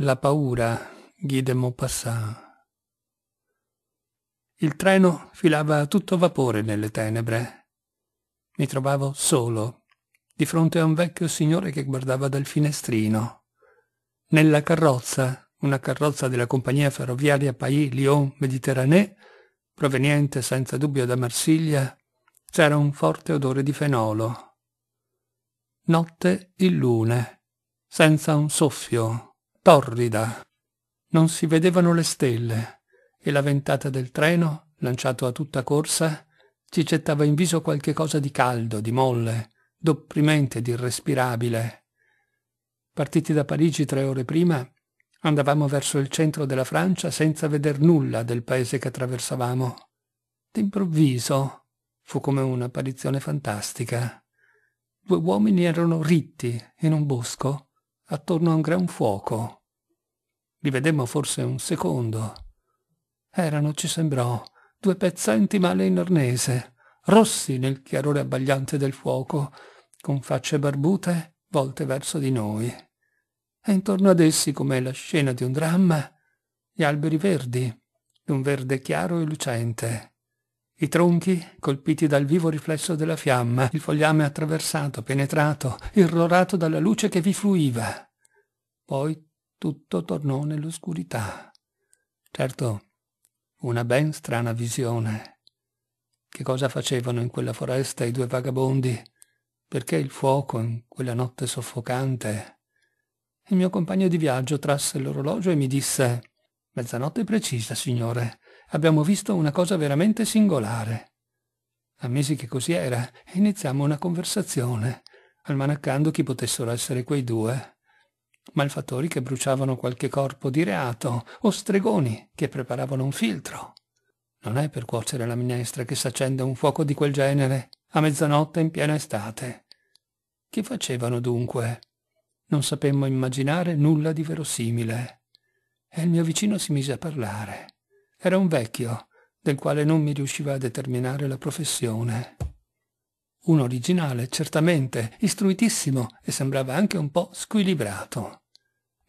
La paura, Guy de Maupassant. Il treno filava a tutto vapore nelle tenebre. Mi trovavo solo, di fronte a un vecchio signore che guardava dal finestrino. Nella carrozza, una carrozza della compagnia ferroviaria Pays lyon méditerranée proveniente senza dubbio da Marsiglia, c'era un forte odore di fenolo. Notte il lune, senza un soffio, torrida non si vedevano le stelle e la ventata del treno lanciato a tutta corsa ci gettava in viso qualche cosa di caldo di molle d'opprimente d'irrespirabile partiti da parigi tre ore prima andavamo verso il centro della francia senza veder nulla del paese che attraversavamo d'improvviso fu come un'apparizione fantastica due uomini erano ritti in un bosco attorno a un gran fuoco li vedemmo forse un secondo. Erano, ci sembrò, due pezzenti male in arnese, rossi nel chiarore abbagliante del fuoco, con facce barbute volte verso di noi. E intorno ad essi, come la scena di un dramma, gli alberi verdi, di un verde chiaro e lucente. I tronchi colpiti dal vivo riflesso della fiamma, il fogliame attraversato, penetrato, irrorato dalla luce che vi fluiva. Poi tutto tornò nell'oscurità. Certo, una ben strana visione. Che cosa facevano in quella foresta i due vagabondi? Perché il fuoco in quella notte soffocante? Il mio compagno di viaggio trasse l'orologio e mi disse «Mezzanotte precisa, signore. Abbiamo visto una cosa veramente singolare». Ammisi che così era e iniziammo una conversazione, almanaccando chi potessero essere quei due malfattori che bruciavano qualche corpo di reato o stregoni che preparavano un filtro. Non è per cuocere la minestra che s'accende un fuoco di quel genere, a mezzanotte in piena estate. Che facevano dunque? Non sapemmo immaginare nulla di verosimile. E il mio vicino si mise a parlare. Era un vecchio, del quale non mi riusciva a determinare la professione. Un originale, certamente, istruitissimo e sembrava anche un po' squilibrato.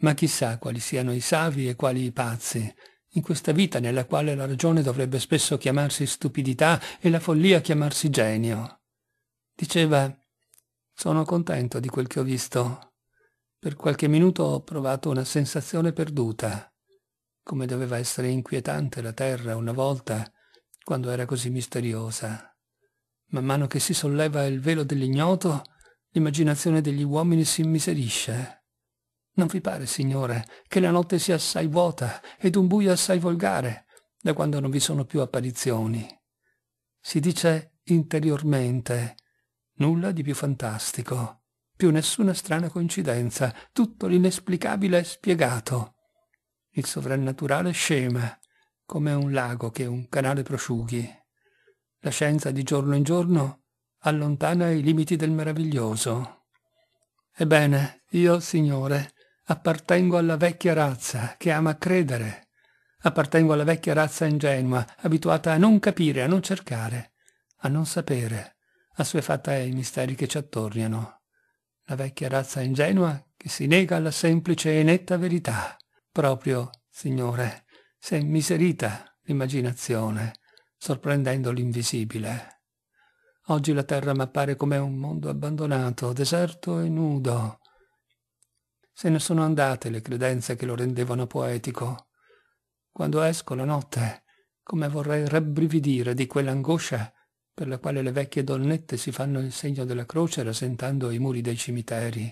Ma chissà quali siano i savi e quali i pazzi. In questa vita nella quale la ragione dovrebbe spesso chiamarsi stupidità e la follia chiamarsi genio. Diceva, sono contento di quel che ho visto. Per qualche minuto ho provato una sensazione perduta. Come doveva essere inquietante la terra una volta, quando era così misteriosa. Man mano che si solleva il velo dell'ignoto, l'immaginazione degli uomini si immiserisce. Non vi pare, Signore, che la notte sia assai vuota ed un buio assai volgare, da quando non vi sono più apparizioni? Si dice interiormente, nulla di più fantastico, più nessuna strana coincidenza, tutto l'inesplicabile è spiegato. Il sovrannaturale scema, come un lago che un canale prosciughi. La scienza di giorno in giorno allontana i limiti del meraviglioso. Ebbene, io, Signore, appartengo alla vecchia razza che ama credere. Appartengo alla vecchia razza ingenua, abituata a non capire, a non cercare, a non sapere, assuefatta ai misteri che ci attorniano. La vecchia razza ingenua che si nega alla semplice e netta verità. Proprio, Signore, se miserita l'immaginazione, sorprendendo l'invisibile. Oggi la terra m'appare come un mondo abbandonato, deserto e nudo. Se ne sono andate le credenze che lo rendevano poetico. Quando esco la notte, come vorrei rabbrividire di quell'angoscia per la quale le vecchie donnette si fanno il segno della croce rasentando i muri dei cimiteri.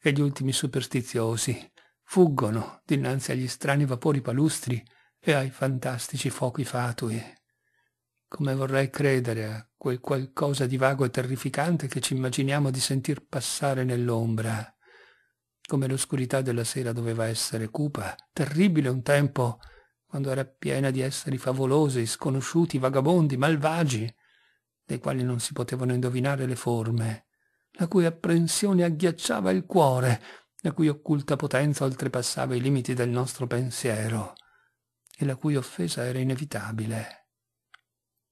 E gli ultimi superstiziosi fuggono dinanzi agli strani vapori palustri e ai fantastici fuochi fatui. Come vorrei credere a quel qualcosa di vago e terrificante che ci immaginiamo di sentir passare nell'ombra. Come l'oscurità della sera doveva essere cupa, terribile un tempo, quando era piena di esseri favolosi, sconosciuti, vagabondi, malvagi, dei quali non si potevano indovinare le forme, la cui apprensione agghiacciava il cuore, la cui occulta potenza oltrepassava i limiti del nostro pensiero e la cui offesa era inevitabile.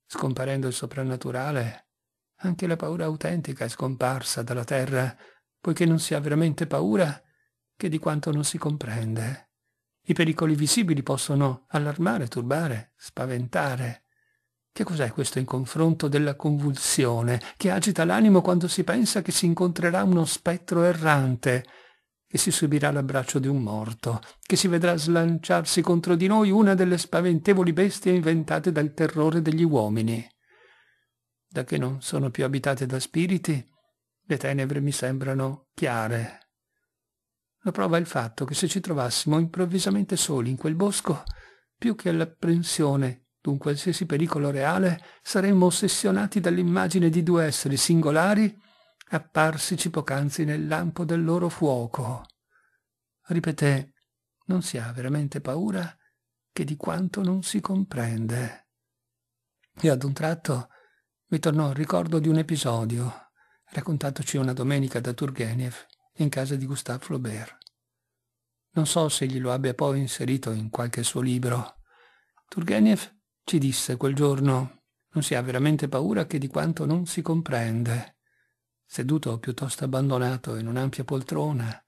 Scomparendo il soprannaturale, anche la paura autentica è scomparsa dalla terra, poiché non si ha veramente paura che di quanto non si comprende. I pericoli visibili possono allarmare, turbare, spaventare. Che cos'è questo in confronto della convulsione che agita l'animo quando si pensa che si incontrerà uno spettro errante, che si subirà l'abbraccio di un morto, che si vedrà slanciarsi contro di noi una delle spaventevoli bestie inventate dal terrore degli uomini. Da che non sono più abitate da spiriti, le tenebre mi sembrano chiare. La prova è il fatto che se ci trovassimo improvvisamente soli in quel bosco, più che all'apprensione d'un qualsiasi pericolo reale, saremmo ossessionati dall'immagine di due esseri singolari apparsici poc'anzi nel lampo del loro fuoco. Ripeté, non si ha veramente paura che di quanto non si comprende. E ad un tratto mi tornò il ricordo di un episodio, raccontatoci una domenica da Turgenev in casa di Gustave Flaubert. Non so se gli lo abbia poi inserito in qualche suo libro. Turgenev ci disse quel giorno, non si ha veramente paura che di quanto non si comprende seduto piuttosto abbandonato in un'ampia poltrona,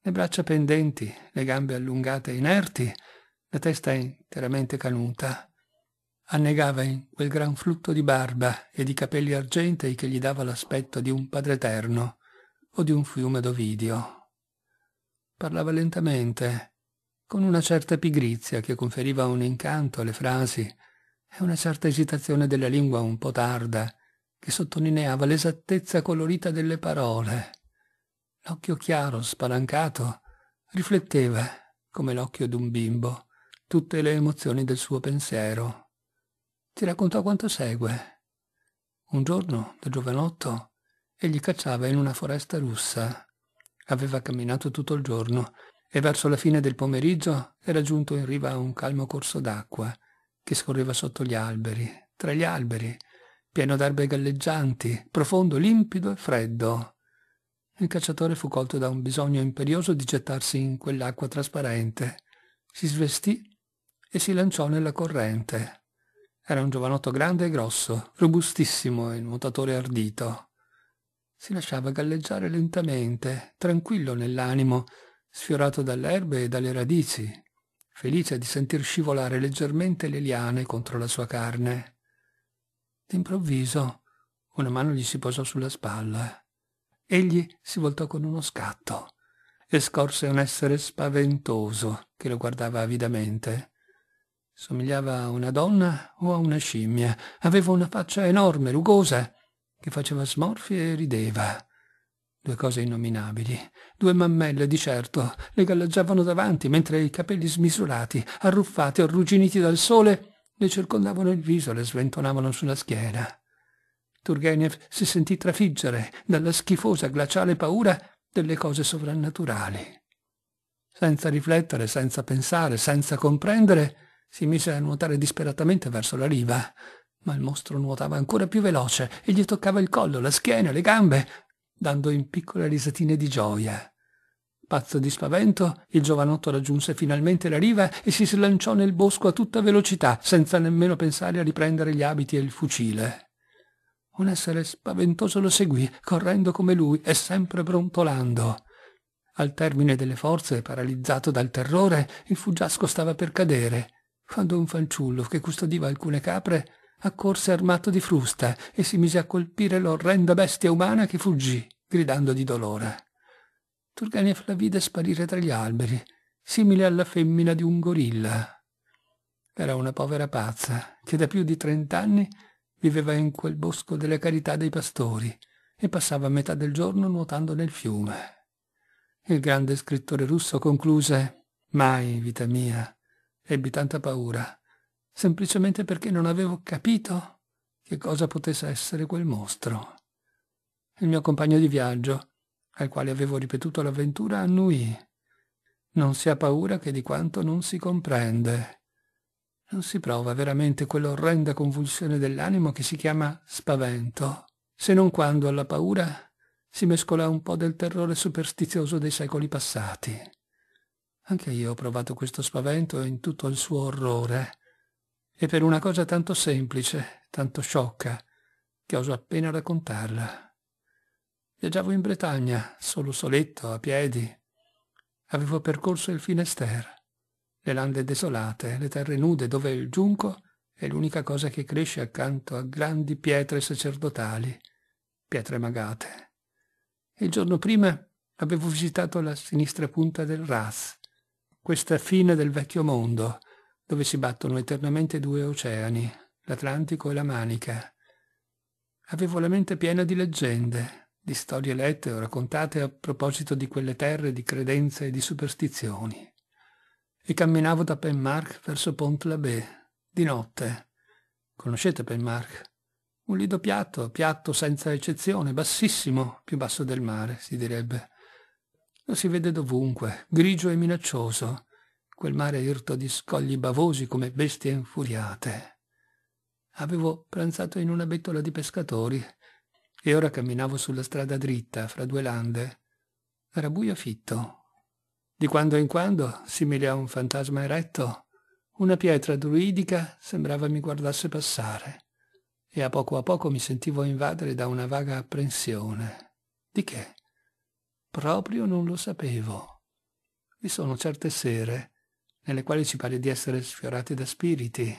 le braccia pendenti, le gambe allungate e inerti, la testa interamente canuta. Annegava in quel gran flutto di barba e di capelli argentei che gli dava l'aspetto di un padreterno o di un fiume d'Ovidio. Parlava lentamente, con una certa pigrizia che conferiva un incanto alle frasi e una certa esitazione della lingua un po' tarda che sottolineava l'esattezza colorita delle parole. L'occhio chiaro, spalancato, rifletteva, come l'occhio d'un bimbo, tutte le emozioni del suo pensiero. Ti raccontò quanto segue. Un giorno, da giovanotto, egli cacciava in una foresta russa. Aveva camminato tutto il giorno e verso la fine del pomeriggio era giunto in riva a un calmo corso d'acqua che scorreva sotto gli alberi, tra gli alberi, pieno d'erbe galleggianti, profondo, limpido e freddo. Il cacciatore fu colto da un bisogno imperioso di gettarsi in quell'acqua trasparente. Si svestì e si lanciò nella corrente. Era un giovanotto grande e grosso, robustissimo e nuotatore ardito. Si lasciava galleggiare lentamente, tranquillo nell'animo, sfiorato dalle erbe e dalle radici, felice di sentir scivolare leggermente le liane contro la sua carne. D'improvviso una mano gli si posò sulla spalla. Eh. Egli si voltò con uno scatto e scorse un essere spaventoso che lo guardava avidamente. Somigliava a una donna o a una scimmia. Aveva una faccia enorme, rugosa, che faceva smorfie e rideva. Due cose innominabili, due mammelle di certo, le galleggiavano davanti mentre i capelli smisurati, arruffati o arrugginiti dal sole, le circondavano il viso, le sventolavano sulla schiena. Turgenev si sentì trafiggere dalla schifosa glaciale paura delle cose sovrannaturali. Senza riflettere, senza pensare, senza comprendere, si mise a nuotare disperatamente verso la riva, ma il mostro nuotava ancora più veloce e gli toccava il collo, la schiena, le gambe, dando in piccole risatine di gioia. Pazzo di spavento, il giovanotto raggiunse finalmente la riva e si slanciò nel bosco a tutta velocità, senza nemmeno pensare a riprendere gli abiti e il fucile. Un essere spaventoso lo seguì, correndo come lui e sempre brontolando. Al termine delle forze, paralizzato dal terrore, il fuggiasco stava per cadere, quando un fanciullo che custodiva alcune capre accorse armato di frusta e si mise a colpire l'orrenda bestia umana che fuggì, gridando di dolore. Turgenev la vide sparire tra gli alberi, simile alla femmina di un gorilla. Era una povera pazza che da più di trent'anni viveva in quel bosco della carità dei pastori e passava metà del giorno nuotando nel fiume. Il grande scrittore russo concluse «Mai, vita mia, ebbi tanta paura, semplicemente perché non avevo capito che cosa potesse essere quel mostro». Il mio compagno di viaggio al quale avevo ripetuto l'avventura, annui. Non si ha paura che di quanto non si comprende. Non si prova veramente quell'orrenda convulsione dell'animo che si chiama spavento, se non quando alla paura si mescola un po' del terrore superstizioso dei secoli passati. Anche io ho provato questo spavento in tutto il suo orrore, e per una cosa tanto semplice, tanto sciocca, che oso appena raccontarla. Viaggiavo in Bretagna, solo soletto, a piedi. Avevo percorso il Finester, le lande desolate, le terre nude dove il giunco è l'unica cosa che cresce accanto a grandi pietre sacerdotali, pietre magate. Il giorno prima avevo visitato la sinistra punta del Ras, questa fine del vecchio mondo, dove si battono eternamente due oceani, l'Atlantico e la Manica. Avevo la mente piena di leggende, di storie lette o raccontate a proposito di quelle terre di credenze e di superstizioni. E camminavo da Penmark verso Pont-l'Abbé, di notte. Conoscete Penmark? Un lido piatto, piatto senza eccezione, bassissimo, più basso del mare, si direbbe. Lo si vede dovunque, grigio e minaccioso, quel mare irto di scogli bavosi come bestie infuriate. Avevo pranzato in una bettola di pescatori e ora camminavo sulla strada dritta, fra due lande. Era buio fitto. Di quando in quando, simile a un fantasma eretto, una pietra druidica sembrava mi guardasse passare, e a poco a poco mi sentivo invadere da una vaga apprensione. Di che? Proprio non lo sapevo. Vi sono certe sere nelle quali ci pare di essere sfiorati da spiriti.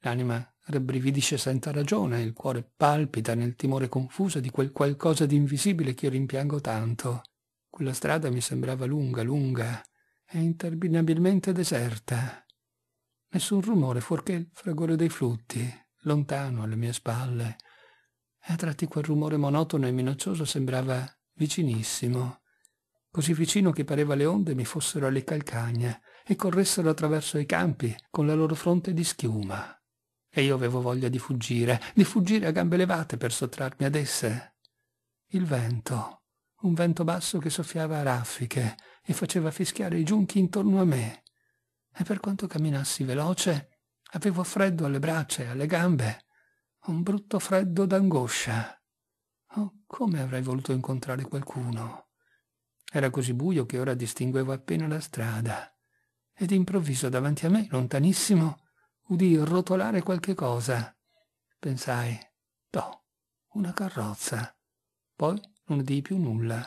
L'anima rabbrividisce senza ragione, il cuore palpita nel timore confuso di quel qualcosa di invisibile che io rimpiango tanto. Quella strada mi sembrava lunga, lunga e interminabilmente deserta. Nessun rumore fuorché il fragore dei flutti, lontano alle mie spalle. E a tratti quel rumore monotono e minaccioso sembrava vicinissimo, così vicino che pareva le onde mi fossero alle calcagna e corressero attraverso i campi con la loro fronte di schiuma e io avevo voglia di fuggire, di fuggire a gambe levate per sottrarmi ad esse. Il vento, un vento basso che soffiava a raffiche e faceva fischiare i giunchi intorno a me. E per quanto camminassi veloce, avevo freddo alle braccia e alle gambe, un brutto freddo d'angoscia. Oh, come avrei voluto incontrare qualcuno! Era così buio che ora distinguevo appena la strada. Ed improvviso davanti a me, lontanissimo, udì rotolare qualche cosa. Pensai, no, una carrozza. Poi non udii più nulla.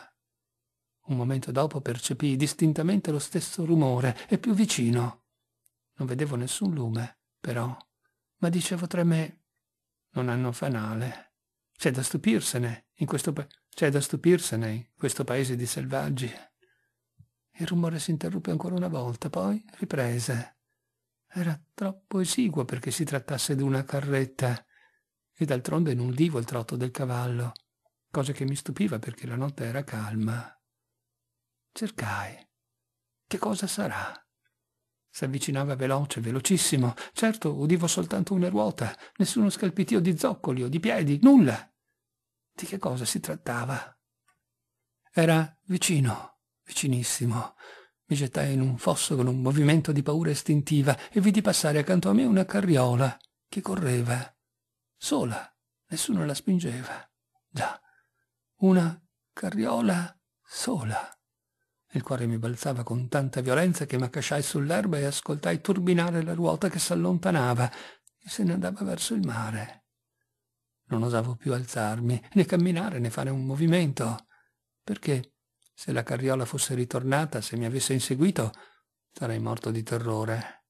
Un momento dopo percepii distintamente lo stesso rumore e più vicino. Non vedevo nessun lume, però, ma dicevo tra me, non hanno fanale. C'è da stupirsene in questo paese. C'è da stupirsene in questo paese di selvaggi. Il rumore si interruppe ancora una volta, poi riprese era troppo esiguo perché si trattasse d'una carretta, e d'altronde non udivo il trotto del cavallo, cosa che mi stupiva perché la notte era calma. Cercai. Che cosa sarà? S'avvicinava veloce, velocissimo. Certo, udivo soltanto una ruota, nessuno scalpitio di zoccoli o di piedi, nulla. Di che cosa si trattava? Era vicino, vicinissimo. Mi gettai in un fosso con un movimento di paura istintiva e vidi passare accanto a me una carriola che correva. Sola, nessuno la spingeva. Già, una carriola sola. Il cuore mi balzava con tanta violenza che m'accasciai sull'erba e ascoltai turbinare la ruota che s'allontanava e se ne andava verso il mare. Non osavo più alzarmi, né camminare, né fare un movimento, perché se la carriola fosse ritornata, se mi avesse inseguito, sarei morto di terrore.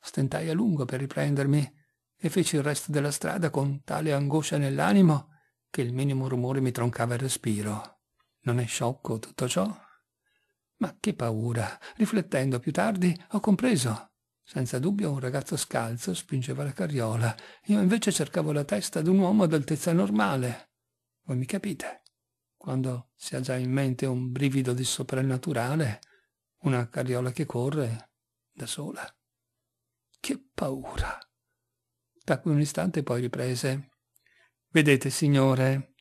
Stentai a lungo per riprendermi e feci il resto della strada con tale angoscia nell'animo che il minimo rumore mi troncava il respiro. Non è sciocco tutto ciò? Ma che paura! Riflettendo più tardi ho compreso. Senza dubbio un ragazzo scalzo spingeva la carriola. Io invece cercavo la testa di un uomo d'altezza normale. Voi mi capite? quando si ha già in mente un brivido di soprannaturale, una carriola che corre da sola. Che paura! Tacque un istante e poi riprese. Vedete, signore,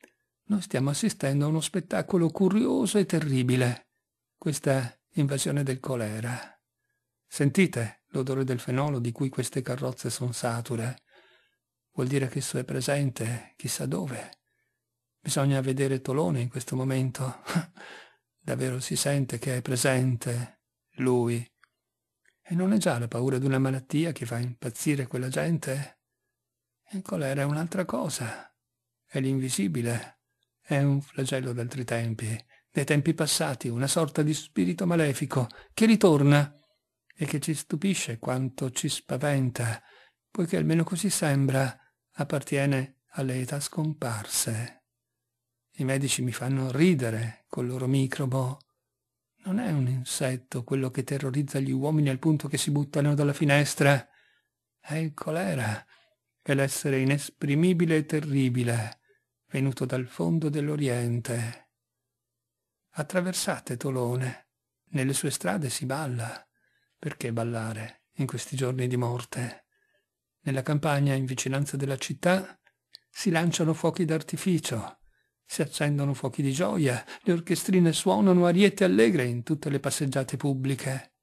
noi stiamo assistendo a uno spettacolo curioso e terribile. Questa invasione del colera. Sentite l'odore del fenolo di cui queste carrozze sono sature. Vuol dire che esso è presente, chissà dove Bisogna vedere Tolone in questo momento. Davvero si sente che è presente lui. E non è già la paura di una malattia che fa impazzire quella gente? Il colera è un'altra cosa. È l'invisibile. È un flagello d'altri tempi, dei tempi passati, una sorta di spirito malefico che ritorna e che ci stupisce quanto ci spaventa, poiché almeno così sembra appartiene alle età scomparse. I medici mi fanno ridere col loro microbo. Non è un insetto quello che terrorizza gli uomini al punto che si buttano dalla finestra. È il colera, è l'essere inesprimibile e terribile, venuto dal fondo dell'Oriente. Attraversate Tolone. Nelle sue strade si balla. Perché ballare in questi giorni di morte? Nella campagna in vicinanza della città si lanciano fuochi d'artificio si accendono fuochi di gioia, le orchestrine suonano ariete allegre in tutte le passeggiate pubbliche.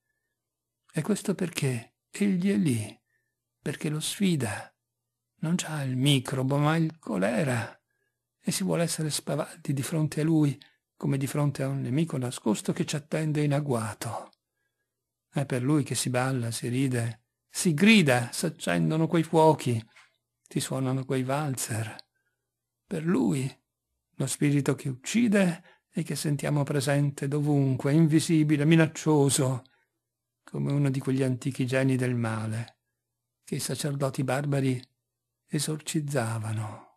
E questo perché egli è lì, perché lo sfida. Non già il microbo, ma il colera. E si vuole essere spavaldi di fronte a lui, come di fronte a un nemico nascosto che ci attende in agguato. È per lui che si balla, si ride, si grida, si accendono quei fuochi, si suonano quei valzer. Per lui lo spirito che uccide e che sentiamo presente dovunque, invisibile, minaccioso, come uno di quegli antichi geni del male, che i sacerdoti barbari esorcizzavano.